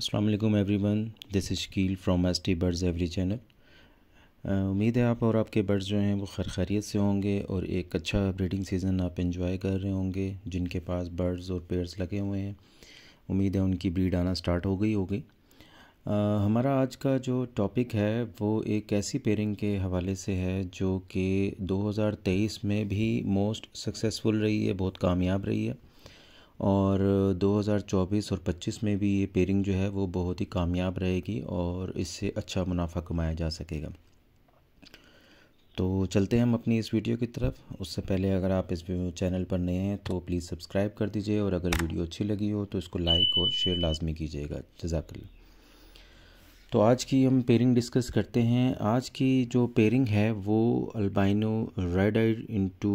अस्सलाम वालेकुम everyone this is Shakeel from S T birds aviary channel उम्मीद है आप और आपके बर्ड्स जो हैं वो खैर खैरियत से होंगे और एक अच्छा ब्रीडिंग सीज़न आप इन्जॉय कर रहे होंगे जिनके पास बर्ड्स और पेयर्स लगे हुए हैं उम्मीद है उनकी ब्रीड आना स्टार्ट हो गई होगी हमारा आज का जो टॉपिक है वो एक ऐसी पेयरिंग के हवाले से है जो कि 2023 में भी मोस्ट सक्सेसफुल रही है बहुत कामयाब रही है और 2024 और 25 में भी ये पेयरिंग जो है वो बहुत ही कामयाब रहेगी और इससे अच्छा मुनाफा कमाया जा सकेगा तो चलते हैं हम अपनी इस वीडियो की तरफ उससे पहले अगर आप इस चैनल पर नए हैं तो प्लीज़ सब्सक्राइब कर दीजिए और अगर वीडियो अच्छी लगी हो तो इसको लाइक और शेयर लाजमी कीजिएगा जजाकल्ला तो आज की हम पेयरिंग डिस्कस करते हैं आज की जो पेयरिंग है वो albino red eyed into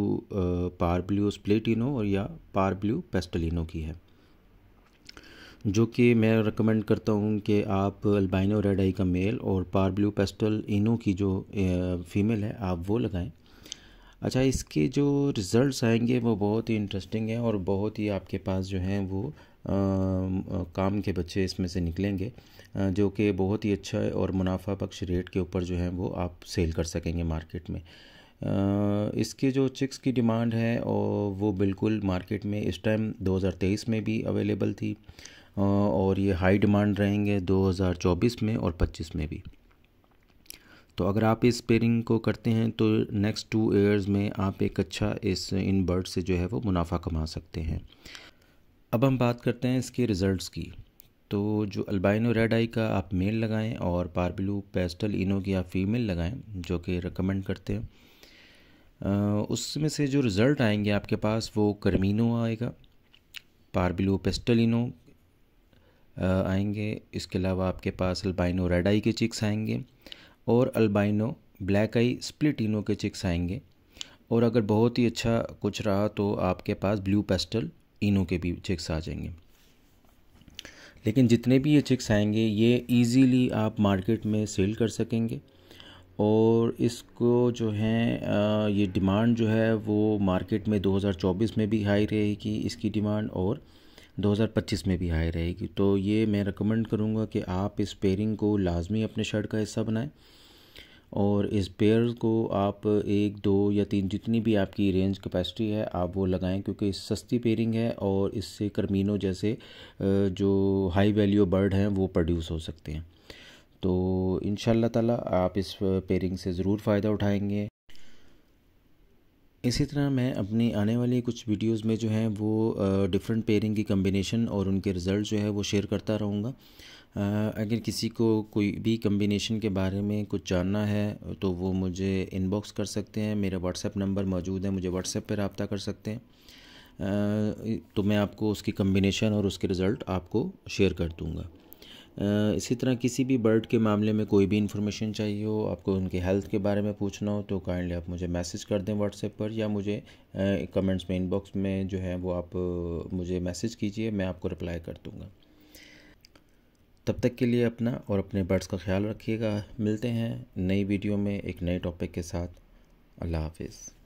par blue स्प्लेटिनो और या पार ब्लू पेस्टलिनो की है जो कि मैं रिकमेंड करता हूँ कि आप अल्बाइनो रेड आई का मेल और पार ब्लू पेस्टल इनो की जो फीमेल uh, है आप वो लगाएं अच्छा इसके जो रिज़ल्ट्स आएंगे वो बहुत ही इंटरेस्टिंग है और बहुत ही आपके पास जो हैं वो आ, काम के बच्चे इसमें से निकलेंगे जो कि बहुत ही अच्छा और मुनाफा बख्श रेट के ऊपर जो है वो आप सेल कर सकेंगे मार्केट में इसके जो चिक्स की डिमांड है और वो बिल्कुल मार्केट में इस टाइम 2023 में भी अवेलेबल थी और ये हाई डिमांड रहेंगे 2024 में और 25 में भी तो अगर आप इस पेयरिंग को करते हैं तो नेक्स्ट टू ईयर्स में आप एक अच्छा इस इन बर्ड से जो है वो मुनाफा कमा सकते हैं अब हम बात करते हैं इसके रिज़ल्ट्स की तो जो अल्बाइनो रेड आई का आप मेल लगाएं और पारब्लू पेस्टल इनो की आप फीमेल लगाएं जो कि रिकमेंड करते हैं उसमें से जो रिज़ल्ट आएंगे आपके पास वो करमिनो आएगा पारब्लू इनो आएंगे इसके अलावा आपके पास अल्बाइनो रेड आई के चिक्स आएंगे और अल्बाइनो ब्लैक आई स्प्लिटिनो के चिक्स आएंगे और अगर बहुत ही अच्छा कुछ रहा तो आपके पास ब्लू पेस्टल इनो के भी चिक्स आ जाएंगे लेकिन जितने भी ये चिक्स आएंगे ये इजीली आप मार्केट में सेल कर सकेंगे और इसको जो है ये डिमांड जो है वो मार्केट में 2024 में भी हाई रहेगी इसकी डिमांड और 2025 में भी हाई रहेगी तो ये मैं रिकमेंड करूँगा कि आप इस पेयरिंग को लाजमी अपने शर्ट का हिस्सा बनाएं और इस पेयर को आप एक दो या तीन जितनी भी आपकी रेंज कैपेसिटी है आप वो लगाएं क्योंकि सस्ती पेयरिंग है और इससे करमीनो जैसे जो हाई वैल्यू बर्ड हैं वो प्रोड्यूस हो सकते हैं तो इन ताला आप इस पेयरिंग से ज़रूर फ़ायदा उठाएंगे इसी तरह मैं अपनी आने वाली कुछ वीडियोस में जो है वो डिफरेंट पेयरिंग की कम्बिनेशन और उनके रिज़ल्ट जो है वो शेयर करता रहूँगा अगर किसी को कोई भी कम्बिनेशन के बारे में कुछ जानना है तो वो मुझे इनबॉक्स कर सकते हैं मेरा व्हाट्सएप नंबर मौजूद है मुझे व्हाट्सएप पर रबता कर सकते हैं तो मैं आपको उसकी कम्बिनेशन और उसके रिज़ल्ट आपको शेयर कर दूँगा इसी तरह किसी भी बर्ड के मामले में कोई भी इन्फॉर्मेशन चाहिए हो आपको उनके हेल्थ के बारे में पूछना हो तो काइंडली आप मुझे मैसेज कर दें व्हाट्सएप पर या मुझे कमेंट्स में इनबॉक्स में जो है वो आप मुझे मैसेज कीजिए मैं आपको रिप्लाई कर दूँगा तब तक के लिए अपना और अपने बर्ड्स का ख्याल रखिएगा मिलते हैं नई वीडियो में एक नए टॉपिक के साथ अल्लाह हाफिज़